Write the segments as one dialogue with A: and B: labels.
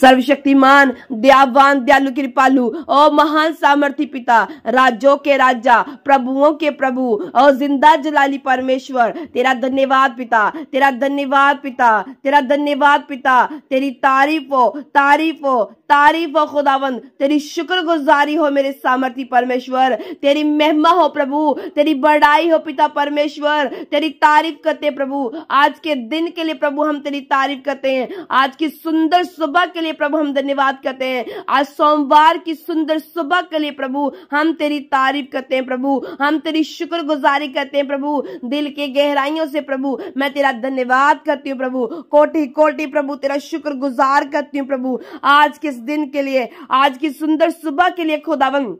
A: सर्वशक्तिमान दयावान दयालु कृपालु ओ महान सामर्थ्य पिता राज्यों के राजा प्रभुओं के प्रभु और जिंदा जलाली परमेश्वर तेरा धन्यवाद पिता तेरा धन्यवाद पिता तेरा धन्यवाद पिता तेरी तारीफ हो तारीफ हो तारीफ हो खुदावन तेरी शुक्रगुजारी हो मेरे सामर्थ्य परमेश्वर तेरी महिमा हो प्रभु तेरी बड़ाई हो पिता परमेश्वर तेरी तारीफ करते प्रभु आज के दिन के लिए प्रभु हम तेरी तारीफ करते हैं आज की सुंदर सुबह के लिए लिए प्रभु हम धन्यवाद करते हैं आज सोमवार की सुंदर सुबह के लिए प्रभु हम तेरी तारीफ करते हैं प्रभु हम तेरी शुक्र गुजारी करते हैं प्रभु दिल के गहराइयों से प्रभु मैं तेरा धन्यवाद करती हूँ प्रभु कोटि कोटि प्रभु तेरा शुक्र गुजार करती हूँ प्रभु आज किस दिन के लिए आज की सुंदर सुबह के लिए खुदावंग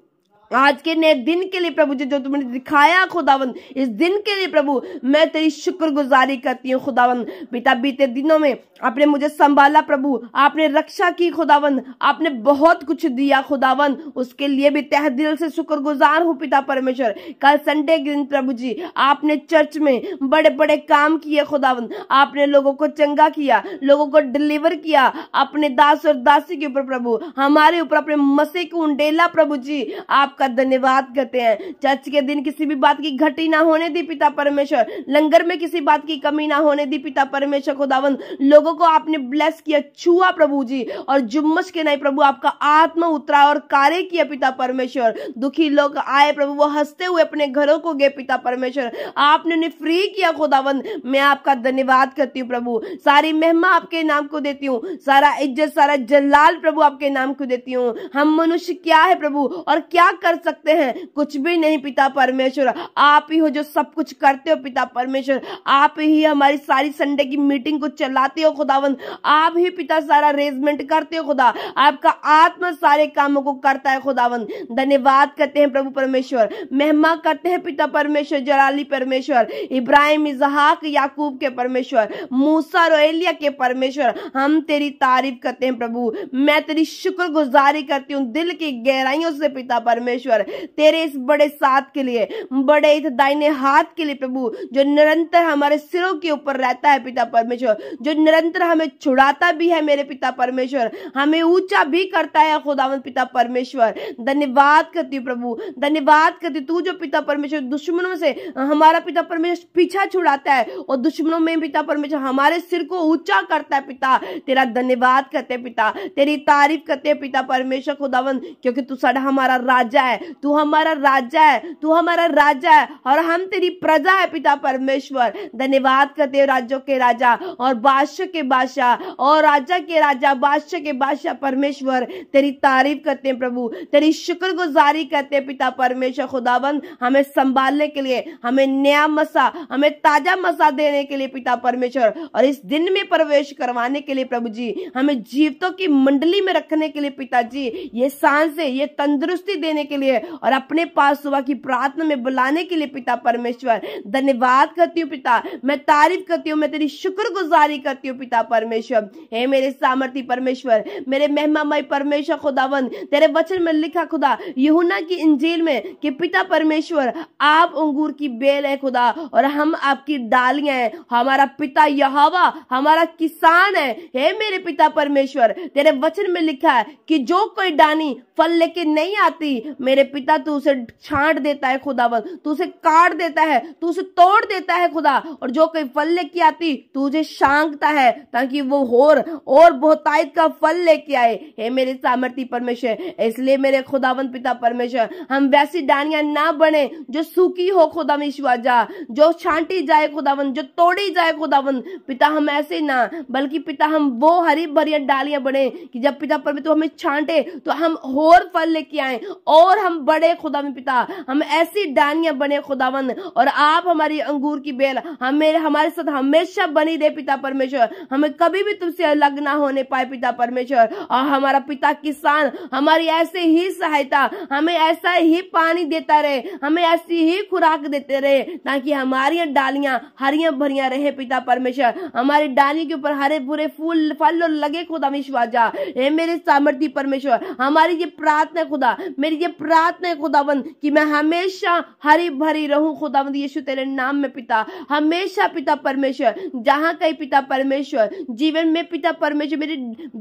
A: आज के नए दिन के लिए प्रभु जी जो तुमने दिखाया खुदावन इस दिन के लिए प्रभु मैं तेरी शुक्रगुजारी करती हूँ खुदावन पिता बीते दिनों में आपने मुझे संभाला प्रभु आपने रक्षा की खुदावन आपने बहुत कुछ दिया खुदावन उसके लिए भी तह दिल से शुक्रगुजार हूँ पिता परमेश्वर कल संडे के दिन प्रभु जी आपने चर्च में बड़े बड़े काम किए खुदावन आपने लोगों को चंगा किया लोगों को डिलीवर किया अपने दास और दासी के ऊपर प्रभु हमारे ऊपर अपने मसे को उंडेला प्रभु जी आप आपका धन्यवाद करते हैं चर्च के दिन किसी भी बात की घटी ना होने दी पिता परमेश्वर लंगर में किसी बात की कमी ना होने दी पिता परमेश्वर खुदावन लोगों को आपने ब्लेस किया छुआ प्रभु जी और जुम्मस के नहीं प्रभु आपका आत्मा उतरा और कार्य किया पिता परमेश्वर दुखी लोग आए प्रभु वो हंसते हुए अपने घरों को गए पिता परमेश्वर आपने उन्हें फ्री किया खुदावन मैं आपका धन्यवाद करती हूँ प्रभु सारी मेहमा आपके नाम को देती हूँ सारा इज्जत सारा जलाल प्रभु आपके नाम को देती हूँ हम मनुष्य क्या है प्रभु और क्या कर कर सकते हैं कुछ भी नहीं पिता परमेश्वर आप ही हो जो सब कुछ करते हो पिता परमेश्वर आप ही हमारी सारी संडे की मीटिंग को चलाते हो खुदावन आप ही पिता सारा अरेजमेंट करते हो खुदा आपका आत्मा सारे कामों को करता है खुदावन धन्यवाद करते हैं प्रभु परमेश्वर मेहमा करते हैं पिता परमेश्वर जलाली परमेश्वर इब्राहिम इजहाक याकूब के परमेश्वर मूसा रोहलिया के परमेश्वर हम तेरी तारीफ करते हैं प्रभु मैं तेरी शुक्र गुजारी करती हूँ दिल की गहराइयों से पिता परमेश्वर परमेश्वर तेरे इस बड़े साथ के लिए बड़े इस दाइने हाथ के लिए प्रभु जो निरंतर हमारे सिरों के ऊपर रहता है पिता परमेश्वर जो निरंतर हमें छुड़ाता भी है मेरे पिता परमेश्वर हमें ऊंचा भी करता है खुदावन पिता परमेश्वर धन्यवाद करती हूँ प्रभु धन्यवाद करती तू जो पिता परमेश्वर दुश्मनों से हमारा पिता परमेश्वर पीछा छुड़ाता है और दुश्मनों में पिता परमेश्वर हमारे सिर को ऊंचा करता है पिता तेरा धन्यवाद करते पिता तेरी तारीफ करते पिता परमेश्वर खुदावन क्योंकि तू सा हमारा राजा है तू हमारा राजा है तू हमारा राजा है और हम तेरी प्रजा है पिता परमेश्वर धन्यवाद करते राज्यों के राजा और बादशाह के बादशाह और राजा के राजा बादशाह के बादशाह परमेश्वर तेरी तारीफ करते हैं प्रभु तेरी शुक्रगुजारी करते हैं पिता परमेश्वर खुदाबंद हमें संभालने के लिए हमें नया मसा हमें ताजा मसा देने के लिए पिता परमेश्वर और इस दिन में प्रवेश करवाने के लिए प्रभु जी हमें जीवतों की मंडली में रखने के लिए पिताजी ये सांस ये तंदुरुस्ती देने के लिए और अपने पास सुबह की प्रार्थना में बुलाने के लिए पिता परमेश्वर धन्यवाद करती हूँ पिता मैं तारीफ करती हूँ मैं तेरी शुक्रगुजारी करती हूँ पिता परमेश्वर हे मेरे सामर्थी परमेश्वर मेरे मेहमामय परमेश्वर खुदावन तेरे वचन में लिखा खुदा यहुना की इंजील में कि पिता परमेश्वर आप अंगूर की बेल है खुदा और हम आपकी डालियां हैं हमारा पिता यहावा हमारा किसान है हे मेरे पिता परमेश्वर तेरे वचन में लिखा है कि जो कोई डानी फल लेके नहीं आती मेरे पिता तू उसे छांट देता है खुदावन तू उसे काट देता है तू उसे तोड़ देता है खुदा और जो कोई फल लेके आती तू उसे शांकता है ताकि वो होर और बहुतायत का फल लेके आए हे मेरे सामर्थ्य परमेश्वर इसलिए मेरे खुदावन पिता परमेश्वर हम वैसी डानिया ना बने जो सूखी हो खुदा में ईश्वाजा जो छांटी जाए खुदावन जो तोड़ी जाए खुदावन पिता हम ऐसे ना बल्कि पिता हम वो हरी भरी डालियां बने कि जब पिता परमेश्वर तो हमें छांटे तो हम होर फल लेके आए और और हम बड़े में पिता हम ऐसी डानिया बने खुदावन और आप हमारी अंगूर की बेल हमें हमारे साथ हमेशा बनी दे पिता परमेश्वर हमें कभी भी तुमसे अलग ना होने पाए पिता परमेश्वर और हमारा पिता किसान हमारी ऐसे ही सहायता हमें ऐसा ही पानी देता रहे हमें ऐसी ही खुराक देते रहे ताकि हमारी डालियां हरिया भरिया रहे पिता परमेश्वर हमारी डाली के ऊपर हरे भूरे फूल फल और लगे खुदा विश्वास जा मेरे सामर्थ्य परमेश्वर हमारी ये प्रार्थना खुदा मेरी ये प्रार्थना है खुदाबंद कि मैं हमेशा हरी भरी रहूं खुदाबंद यीशु तेरे नाम में पिता हमेशा पिता परमेश्वर जहां कहीं पिता परमेश्वर जीवन में पिता परमेश्वर मेरे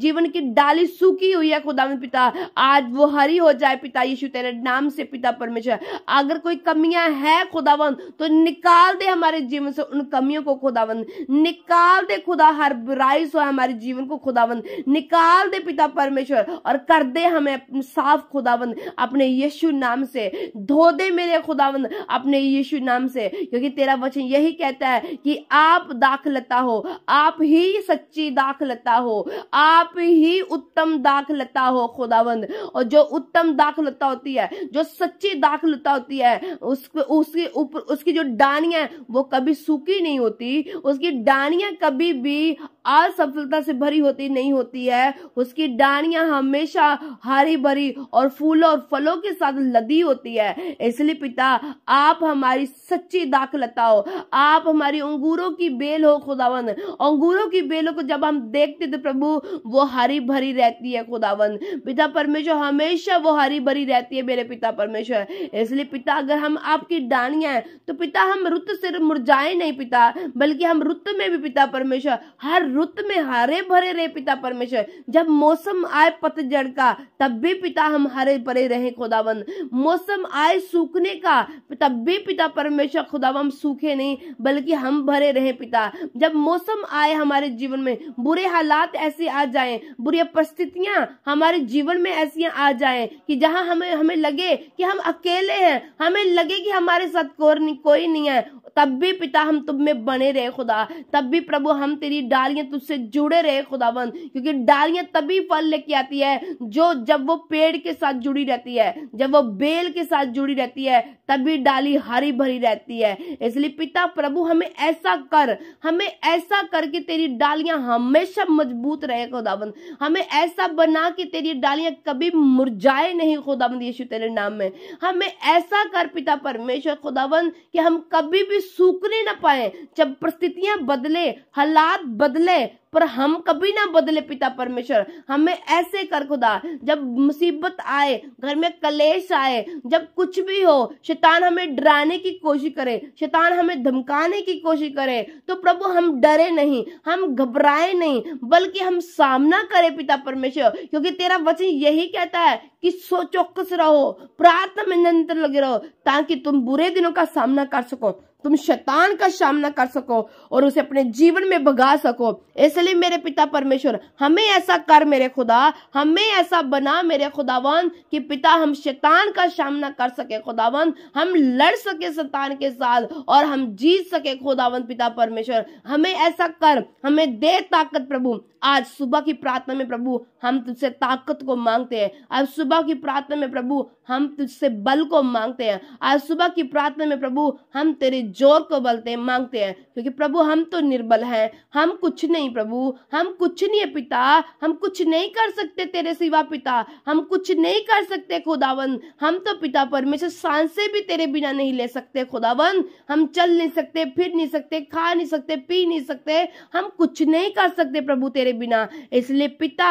A: जीवन की डाली सूखी हुई है खुदाबंद पिता आज वो हरी हो जाए पिता यीशु तेरे नाम से पिता परमेश्वर अगर कोई कमियां है खुदाबंद तो निकाल दे हमारे जीवन से उन कमियों को खुदाबंद निकाल दे खुदा हर बुराई से हमारे जीवन को खुदाबंद निकाल दे पिता परमेश्वर और कर दे हमें साफ खुदाबंद अपने यीशु नाम से धो दे मेरे खुदावन अपने यीशु नाम से क्योंकि तेरा वचन यही कहता है कि आप दाखलता हो आप ही सच्ची दाखलता हो आप ही उत्तम दाखलता हो खुदावंद और जो उत्तम दाखलता होती है जो सच्ची दाखलता होती है उस उसके ऊपर उसकी जो डानिया वो कभी सूखी नहीं होती उसकी डानिया कभी भी असफलता से भरी होती नहीं होती है उसकी डानिया हमेशा हरी भरी और फूलों और फलों विचारों के साथ लदी होती है इसलिए पिता आप हमारी सच्ची दाखलता हो आप हमारी अंगूरों की बेल हो खुदावन अंगूरों की बेलों को जब हम देखते थे तो प्रभु वो हरी भरी रहती है खुदावन पिता परमेश्वर हमेशा वो हरी भरी रहती है मेरे पिता परमेश्वर इसलिए पिता अगर हम आपकी डानियां है तो पिता हम रुत से मुरझाए नहीं पिता बल्कि हम रुत में भी पिता परमेश्वर हर रुत में हरे भरे रहे पिता परमेश्वर जब मौसम आए पतझड़ का तब भी पिता हम हरे भरे रहे खुदा खुदाबंद मौसम आए सूखने का तब भी पिता परमेश्वर खुदाबंद हम सूखे नहीं बल्कि हम भरे रहे पिता जब मौसम आए हमारे जीवन में बुरे हालात ऐसे आ जाए बुरी परिस्थितियां हमारे जीवन में ऐसी आ जाए कि जहां हमें हमें लगे कि हम अकेले हैं हमें लगे कि हमारे साथ कोई नहीं है तब भी पिता हम तुम में बने रहे खुदा तब भी प्रभु हम तेरी डालियां तुझसे जुड़े रहे खुदावन क्योंकि डालियां तभी फल लेके आती है जो जब वो पेड़ के साथ जुड़ी रहती है जब वो बेल के साथ जुड़ी रहती है तभी डाली हरी भरी रहती है इसलिए पिता प्रभु हमें ऐसा कर हमें ऐसा कर कि तेरी डालियां हमेशा मजबूत रहे खुदावन हमें ऐसा बना कि तेरी डालियां कभी मुरझाए नहीं खुदावन यीशु तेरे नाम में हमें ऐसा कर पिता परमेश्वर खुदावन कि हम कभी भी सूखने ना पाए जब परिस्थितियां बदले हालात बदले पर हम कभी ना बदले पिता परमेश्वर हमें ऐसे कर खुदा जब मुसीबत आए घर में कलेश आए जब कुछ भी हो शैतान हमें डराने की कोशिश करे शैतान हमें धमकाने की कोशिश करे तो प्रभु हम डरे नहीं हम घबराए नहीं बल्कि हम सामना करें पिता परमेश्वर क्योंकि तेरा वचन यही कहता है कि सो चौकस रहो प्रार्थना में निरंतर लगे रहो ताकि तुम बुरे दिनों का सामना कर सको तुम शैतान का सामना कर सको और उसे अपने जीवन में भगा सको इसलिए मेरे पिता परमेश्वर हमें ऐसा कर मेरे खुदा हमें ऐसा बना मेरे खुदावन कि पिता हम शैतान का सामना कर सके खुदावन हम लड़ सके शैतान के साथ और हम जीत सके खुदावन पिता परमेश्वर हमें ऐसा कर हमें दे ताकत प्रभु आज सुबह की प्रार्थना में प्रभु हम तुझसे ताकत को मांगते हैं आज सुबह की प्रार्थना में प्रभु हम तुझसे बल को मांगते हैं आज सुबह की प्रार्थना में प्रभु हम तेरे जोर को बलते हैं मांगते हैं क्योंकि प्रभु हम तो निर्बल हैं हम कुछ नहीं प्रभु हम कुछ नहीं है पिता हम कुछ नहीं कर सकते तेरे सिवा पिता हम कुछ नहीं कर सकते खुदावन हम तो पिता परमेश्वर सांसे भी तेरे बिना नहीं ले सकते खुदावन हम चल नहीं सकते फिर नहीं सकते खा नहीं सकते पी नहीं सकते हम कुछ नहीं कर सकते प्रभु तेरे बिना इसलिए पिता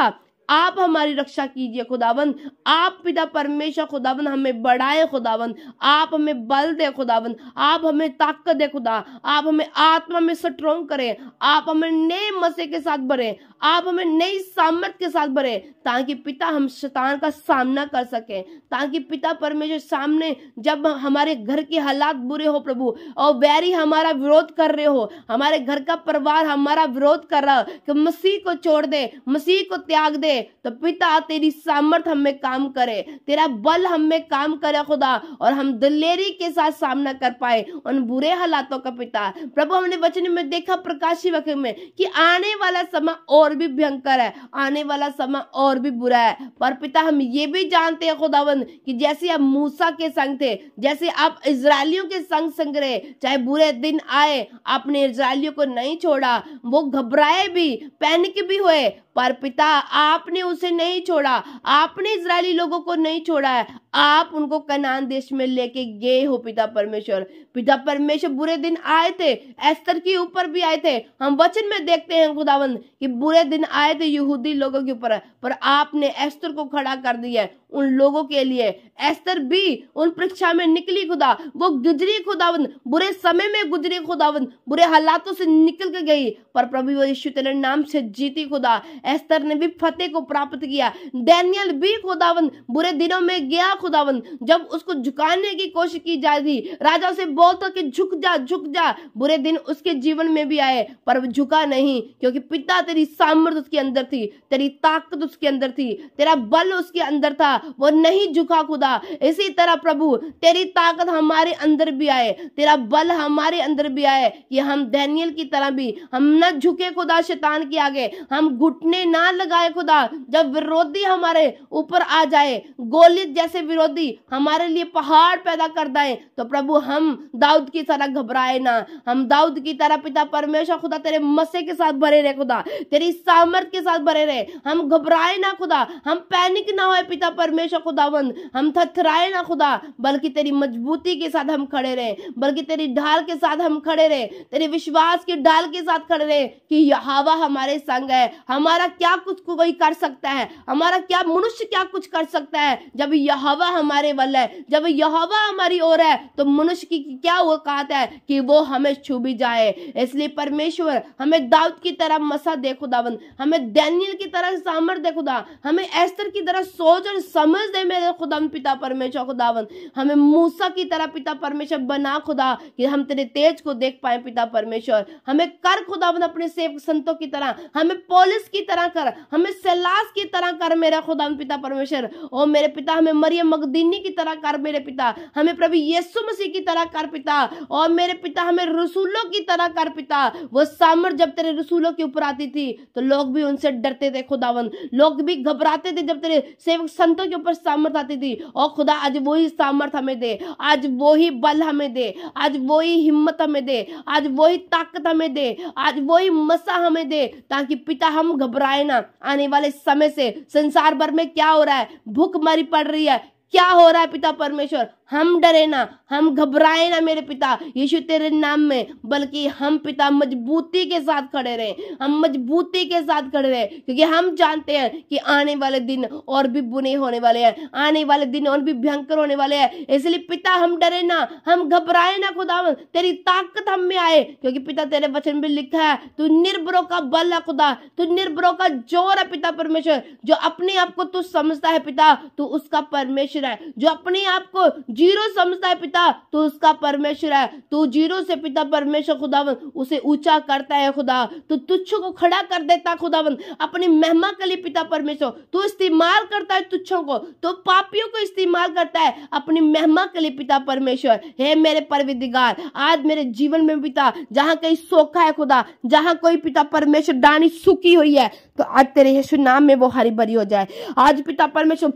A: आप हमारी रक्षा कीजिए खुदावन आप पिता परमेश्वर खुदावन हमें बढ़ाए खुदावन आप हमें बल दे खुदावन आप हमें ताकत दे खुदा आप हमें आत्मा में स्ट्रोंग करें आप हमें नए मसे के साथ भरें आप हमें नई सामर्थ के साथ भरें ताकि पिता हम शैतान का सामना कर सकें ताकि पिता परमेश्वर सामने जब हमारे घर के हालात बुरे हो प्रभु और बैरी हमारा विरोध कर रहे हो हमारे घर का परिवार हमारा विरोध कर रहा कि मसीह को छोड़ दे मसीह को त्याग दे करे तो पिता तेरी सामर्थ हमें काम करे तेरा बल हमें काम करे खुदा और हम दिलेरी के साथ सामना कर पाए उन बुरे हालातों का पिता प्रभु हमने वचन में देखा प्रकाशी वक्त में कि आने वाला समय और भी भयंकर है आने वाला समय और भी बुरा है पर पिता हम ये भी जानते हैं खुदावन कि जैसे आप मूसा के संग थे जैसे आप इसराइलियों के संग संग रहे चाहे बुरे दिन आए आपने इसराइलियों को नहीं छोड़ा वो घबराए भी पैनिक भी हुए पर पिता आपने उसे नहीं छोड़ा आपने इसराइली लोगों को नहीं छोड़ा है आप उनको कनान देश में लेके गए हो पिता परमेश्वर पिता परमेश्वर बुरे दिन आए थे एस्तर के ऊपर भी आए थे हम वचन में देखते हैं खुदावंद कि बुरे दिन आए थे यहूदी लोगों के ऊपर पर आपने एस्तर को खड़ा कर दिया उन लोगों के लिए एस्तर भी उन परीक्षा में निकली खुदा वो गुजरी खुदावन बुरे समय में गुजरी खुदावन बुरे हालातों से निकल के गई पर प्रभु यीशु तेरे नाम से जीती खुदा एस्तर ने भी फतेह को प्राप्त किया डैनियल भी खुदावन बुरे दिनों में गया खुदावन जब उसको झुकाने की कोशिश की जा रही राजा से बोलता कि झुक जा झुक जा बुरे दिन उसके जीवन में भी आए पर वो झुका नहीं क्योंकि पिता तेरी सामर्थ्य उसके अंदर थी तेरी ताकत उसके अंदर थी तेरा बल उसके अंदर था वो नहीं झुका खुदा इसी तरह प्रभु तेरी ताकत हमारे अंदर भी आए तेरा बल हमारे अंदर भी आए कि हम दैनियल की तरह भी हम न झुके खुदा शैतान के आगे हम घुटने ना लगाए खुदा जब विरोधी हमारे ऊपर आ जाए गोलित जैसे विरोधी हमारे लिए पहाड़ पैदा कर दाए तो प्रभु हम दाऊद की तरह घबराए ना हम दाऊद की तरह पिता परमेश्वर खुदा तेरे मसे के साथ भरे रहे खुदा तेरी सामर्थ के साथ भरे रहे हम घबराए ना खुदा हम पैनिक ना हो पिता पर परमेश्वर खुदावंद हम थथराए ना खुदा बल्कि तेरी मजबूती के साथ हम खड़े रहे बल्कि तेरी ढाल के साथ हम खड़े रहे तेरे विश्वास की ढाल के साथ खड़े रहे कि यहावा हमारे संग है हमारा क्या कुछ कोई कर सकता है हमारा क्या मनुष्य क्या कुछ कर सकता है जब यहावा हमारे वल है जब यहावा हमारी ओर है तो मनुष्य की क्या औकात है कि वो हमें छू भी जाए इसलिए परमेश्वर हमें दाऊद की तरह मसा दे खुदावन हमें दैनियल की तरह सामर दे खुदा हमें एस्तर की तरह सोच और समझ दे मेरे खुदा पिता परमेश्वर खुदावन हमें मूसा की तरह पिता परमेश्वर बना खुदा कि हम तेरे तेज को देख पाए पिता परमेश्वर हमें कर खुदावन अपने सेव संतों की तरह हमें पोलिस की तरह कर हमें सलास की तरह कर मेरा खुदा पिता परमेश्वर ओ मेरे पिता हमें मरियम मकदीनी की तरह कर मेरे पिता हमें प्रभु यीशु मसीह की तरह कर पिता और मेरे पिता हमें रसूलों की तरह कर पिता वो सामर जब तेरे रसूलों के ऊपर आती थी तो लोग भी उनसे डरते थे खुदावन लोग भी घबराते थे जब तेरे सेवक संतों के ऊपर सामर्थ आती थी और खुदा आज वही सामर्थ हमें दे आज वही बल हमें दे आज वही हिम्मत हमें दे आज वही ताकत हमें दे आज वही मसा हमें दे ताकि पिता हम घबराए ना आने वाले समय से संसार भर में क्या हो रहा है भूख मरी पड़ रही है क्या हो रहा है पिता परमेश्वर हम डरे ना हम घबराए ना मेरे पिता यीशु तेरे नाम में बल्कि हम पिता मजबूती के साथ खड़े रहे हम मजबूती के साथ खड़े रहे क्योंकि हम जानते हैं कि आने वाले दिन और भी बुने होने वाले हैं आने वाले दिन और भी भयंकर होने वाले हैं इसलिए पिता हम डरे ना हम घबराए ना खुदा तेरी ताकत हम में आए क्योंकि पिता तेरे वचन में लिखा है तू निर्भरों का बल है खुदा तू निर्भरों का जोर है पिता परमेश्वर जो अपने आप को तू समझता है पिता तू उसका परमेश्वर है जो अपने आप को जीरो समझता है पिता तो उसका परमेश्वर है तो जीरो से पिता परमेश्वर खुदावन उसे ऊंचा करता है खुदा तो तुच्छ को खड़ा कर देता खुदावन अपनी महिमा के लिए पिता परमेश्वर तो इस्तेमाल करता है तुच्छों को तो पापियों को इस्तेमाल करता है अपनी महिमा के लिए पिता परमेश्वर हे मेरे परविदिगार आज मेरे जीवन में पिता जहाँ कहीं सोखा है खुदा जहाँ कोई पिता परमेश्वर डानी सुखी हुई है तो आज तेरे यीशु नाम में वो हरी भरी हो जाए आज पिता परमेश्वर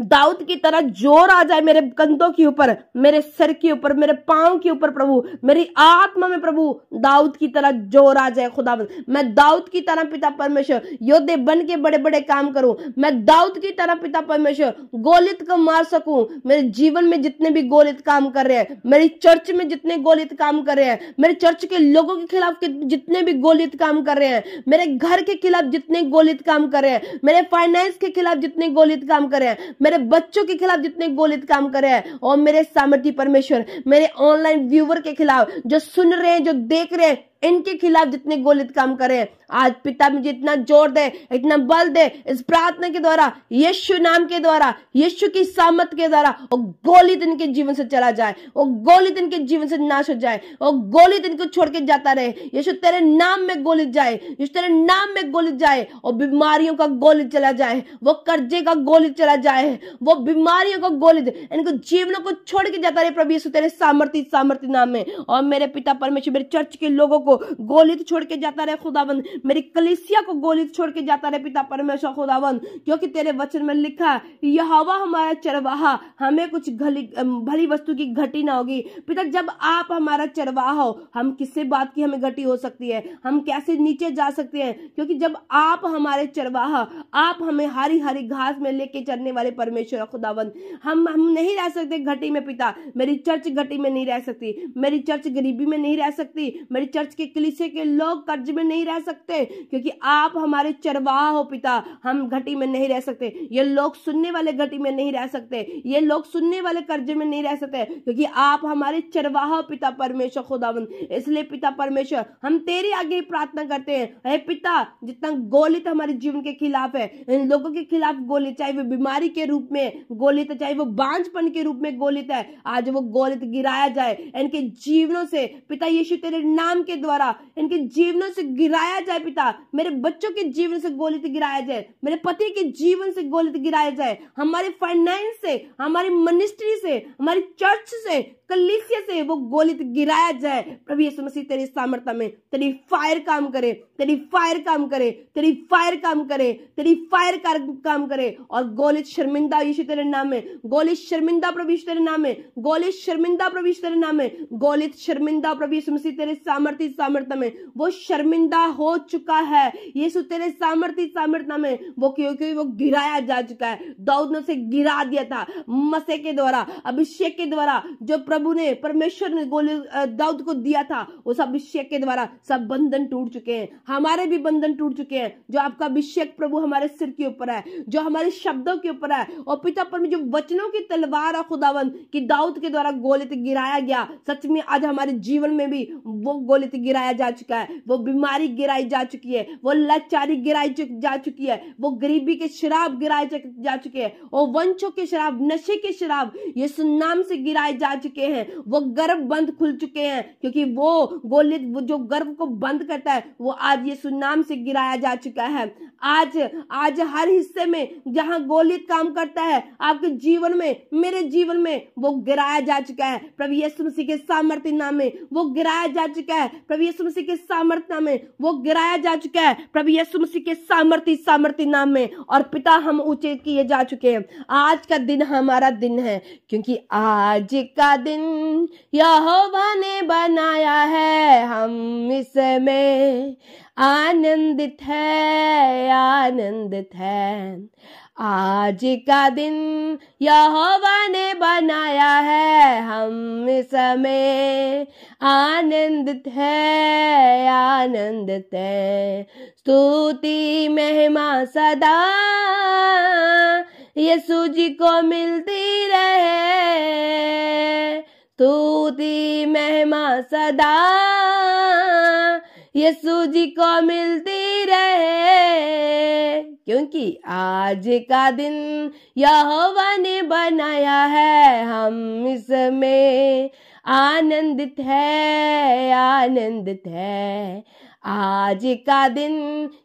A: दाऊद की तरह जोर आ जाए मेरे कंधों के ऊपर मेरे सर के ऊपर मेरे पांव के ऊपर प्रभु मेरी आत्मा में प्रभु दाऊद की तरह जोर आ जाए खुदा मैं दाऊद की तरह पिता परमेश्वर योद्धे बन के बड़े बड़े काम करूं मैं दाऊद की तरह पिता परमेश्वर गोलित को मार सकूं मेरे जीवन में जितने भी गोलित काम कर रहे हैं मेरी चर्च में जितने गोलित काम कर रहे हैं मेरे चर्च के लोगों के खिलाफ जितने भी गोलित काम कर रहे हैं मेरे घर के खिलाफ जितने गोलित काम कर रहे हैं मेरे फाइनेंस के खिलाफ जितने गोलित काम कर रहे हैं मेरे बच्चों के खिलाफ जितने गोलित काम करे हैं और मेरे सामर्थ्य परमेश्वर मेरे ऑनलाइन व्यूवर के खिलाफ जो सुन रहे हैं जो देख रहे हैं इनके खिलाफ जितने गोलित काम करे आज पिता मुझे इतना जोर दे इतना बल दे इस प्रार्थना के द्वारा यीशु नाम के द्वारा यीशु की सामत के द्वारा वो गोलित इनके जीवन से चला जाए वो गोलित इनके जीवन से नाश हो जाए वो गोलित इनको छोड़ के जाता रहे यीशु तेरे नाम में गोलित जाए यीशु तेरे नाम में गोलित जाए और बीमारियों का गोलित चला जाए वो कर्जे का गोलित चला जाए वो बीमारियों का गोलित इनको जीवनों को छोड़ के जाता रहे प्रभु यीशु तेरे सामर्थ्य सामर्थ्य नाम में और मेरे पिता परमेश्वर मेरे चर्च के लोगों को को गोलित तो छोड़ के जाता रहे खुदाबंद मेरी कलिसिया को गोलित तो छोड़ के जाता रहे पिता परमेश्वर खुदाबंद क्योंकि तेरे वचन में लिखा यह हवा हमारा चरवाहा हमें कुछ घली भली वस्तु की घटी ना होगी पिता जब आप हमारा चरवाहा हो हम किससे बात की हमें घटी हो सकती है हम कैसे नीचे जा सकते हैं क्योंकि जब आप हमारे चरवाहा आप हमें हरी हरी घास में लेके चलने वाले परमेश्वर खुदावन हम हम नहीं रह सकते घटी में पिता मेरी चर्च घटी में नहीं रह सकती मेरी चर्च गरीबी में नहीं रह सकती मेरी चर्च के के कलिसे के लोग कर्ज में नहीं रह सकते क्योंकि आप हमारे चरवाह हो पिता हम घटी में नहीं रह सकते ये लोग सुनने वाले घटी में नहीं रह सकते ये लोग सुनने वाले कर्ज में नहीं रह सकते क्योंकि आप हमारे चरवाह हो पिता परमेश्वर खुदावन इसलिए पिता परमेश्वर हम तेरे आगे प्रार्थना करते हैं अरे पिता जितना गोलित हमारे जीवन के खिलाफ है इन लोगों के खिलाफ गोलित चाहे वो बीमारी के रूप में गोलित है चाहे वो बांझपन के रूप में गोलित है आज वो गोलित गिराया जाए इनके जीवनों से पिता यीशु तेरे नाम के द्वारा इनके जीवनों से गिराया जाए पिता मेरे बच्चों के जीवन से गोलित गिराया जाए मेरे पति के जीवन से गोलित गिराया जाए हमारे फाइनेंस से हमारी मिनिस्ट्री से हमारी चर्च से कलिसिया से वो गोलित गिराया जाए प्रभु यीशु मसीह तेरी सामर्थ्य में तेरी फायर काम करे तेरी फायर काम करे तेरी फायर काम करे तेरी फायर काम करे और गोलित शर्मिंदा यीशु तेरे नाम में गोलित शर्मिंदा प्रभु यीशु तेरे नाम में गोलित शर्मिंदा प्रभु यीशु तेरे नाम में गोलित शर्मिंदा प्रभु यीशु मसीह तेरे सामर्थ्य सामर्थ्य में वो शर्मिंदा हो चुका है यीशु तेरे सामर्थ्य सामर्थ्य में वो क्योंकि वो गिराया जा चुका है दाऊद ने उसे गिरा दिया था मसे के द्वारा अभिषेक के द्वारा जो प्रभु ने परमेश्वर ने गोली दाऊद को दिया था उस अभिषेक के द्वारा सब बंधन टूट चुके हैं हमारे भी बंधन टूट चुके हैं जो आपका अभिषेक प्रभु हमारे सिर के ऊपर है जो हमारे शब्दों के ऊपर है और पिता पर जो वचनों की तलवार है खुदावन की दाऊद के द्वारा गोलित गिराया गया सच में आज हमारे जीवन में भी वो गोलित गिराया जा चुका है वो बीमारी गिराई जा चुकी है वो लाचारी गिराई जा चुकी है वो गरीबी के शराब गिराए जा चुके हैं वो वंशों के शराब नशे के शराब ये सुनाम से गिराए जा चुके हैं वो गर्भ बंद खुल चुके हैं क्योंकि वो गोलित जो गर्भ को बंद करता है वो आज ये सुनाम से गिराया जा चुका है आज आज हर हिस्से में जहां गोलित काम करता है आपके जीवन में मेरे जीवन में वो गिराया जा चुका है प्रभु यीशु मसीह के सामर्थ्य नाम में वो गिराया जा चुका है प्रभु यीशु मसीह के सामर्थ्य नाम में वो गिराया जा चुका है प्रभु यीशु मसीह के सामर्थ्य सामर्थ्य नाम में और पिता हम ऊंचे किए जा चुके हैं आज का दिन हमारा दिन है क्योंकि आज का दिन यहोवा ने बनाया है हम इसमें आनंदित है आनंदित है आज का दिन यहोवा ने बनाया है हम समय आनंदित है आनंदित है स्तुति महिमा सदा यीशु जी को मिलती रहे स्तुति महिमा सदा यसु जी को मिलती रहे क्योंकि आज का दिन यहोवा ने बनाया है हम इसमें आनंदित है आनंदित है आज का दिन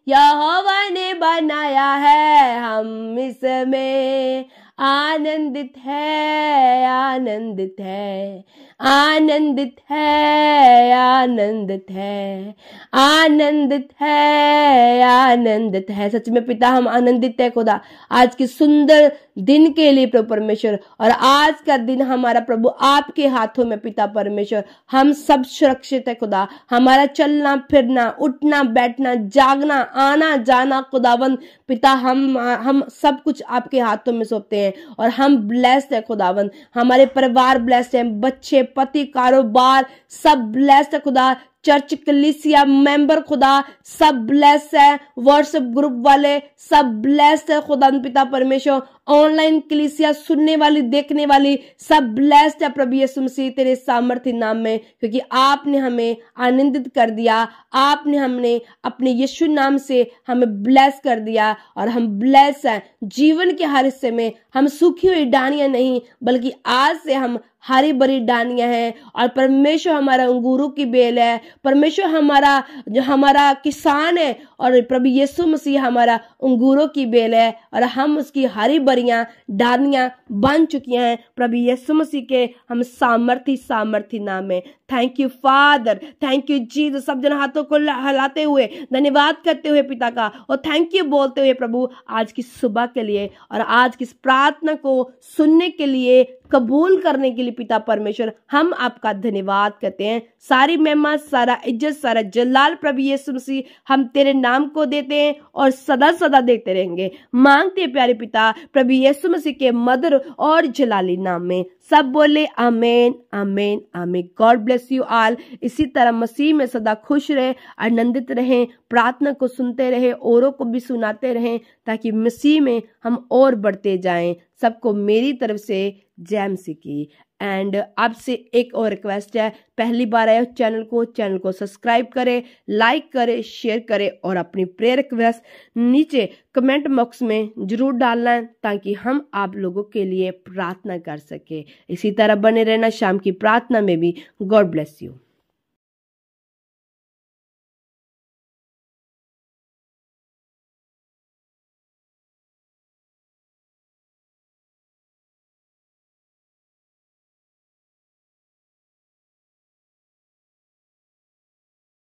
A: यहोवा ने बनाया है हम इसमें आनंदित है आनंदित है आनंदित है आनंदित है आनंदित है आनंदित है सच में पिता हम आनंदित है खुदा आज के सुंदर दिन के लिए प्रभु परमेश्वर और आज का दिन हमारा प्रभु आपके हाथों में पिता परमेश्वर हम सब सुरक्षित है खुदा हमारा चलना फिरना उठना बैठना जागना आना जाना खुदावन पिता हम हम सब कुछ आपके हाथों में सौंपते हैं और हम ब्लेस्ड है खुदावन हमारे परिवार ब्लेस्ड है बच्चे पति कारोबार सब ब्लेस खुदा चर्च कलिसिया मेंबर खुदा सब ब्लेस है व्हाट्सएप ग्रुप वाले सब ब्लेस है खुदा पिता परमेश्वर ऑनलाइन कलिसिया सुनने वाली देखने वाली सब ब्लेस है प्रभु यीशु मसीह तेरे सामर्थ्य नाम में क्योंकि आपने हमें आनंदित कर दिया आपने हमने अपने यीशु नाम से हमें ब्लेस कर दिया और हम ब्लेस हैं जीवन के हर हिस्से में हम सूखी हुई डानियां नहीं बल्कि आज से हम हरी भरी डानियां हैं और परमेश्वर हमारा अंगूरों की बेल है परमेश्वर हमारा जो हमारा किसान है और प्रभु यीशु मसीह हमारा अंगूरों की बेल है और हम उसकी हरी बरिया डालियां बन चुकी हैं प्रभु यीशु मसीह के हम सामर्थी सामर्थी नाम है thank you father thank you ji तो सब जन हाथों को हिलाते हुए धन्यवाद करते हुए पिता का और थैंक यू बोलते हुए प्रभु आज की सुबह के लिए और आज की प्रार्थना को सुनने के लिए कबूल करने के लिए पिता परमेश्वर हम आपका धन्यवाद करते हैं सारी महिमा सारा इज्जत सारा जलाल प्रभु यीशु मसीह हम तेरे नाम को देते हैं और सदा सदा देते रहेंगे मांगते प्यारे पिता प्रभु यीशु मसीह के मदर और जलाली नाम में सब बोले amen amen amen God bless you all इसी तरह मसीह में सदा खुश रहे आनंदित रहें प्रार्थना को सुनते रहे औरों को भी सुनाते रहें ताकि मसीह में हम और बढ़ते जाएं सबको मेरी तरफ से जैम सिकी एंड आपसे एक और रिक्वेस्ट है पहली बार आए चैनल को चैनल को सब्सक्राइब करें लाइक करें शेयर करें और अपनी प्रेयर रिक्वेस्ट नीचे कमेंट बॉक्स में जरूर डालना है ताकि हम आप लोगों के लिए प्रार्थना कर सके इसी तरह बने रहना शाम की प्रार्थना में भी गॉड ब्लेस यू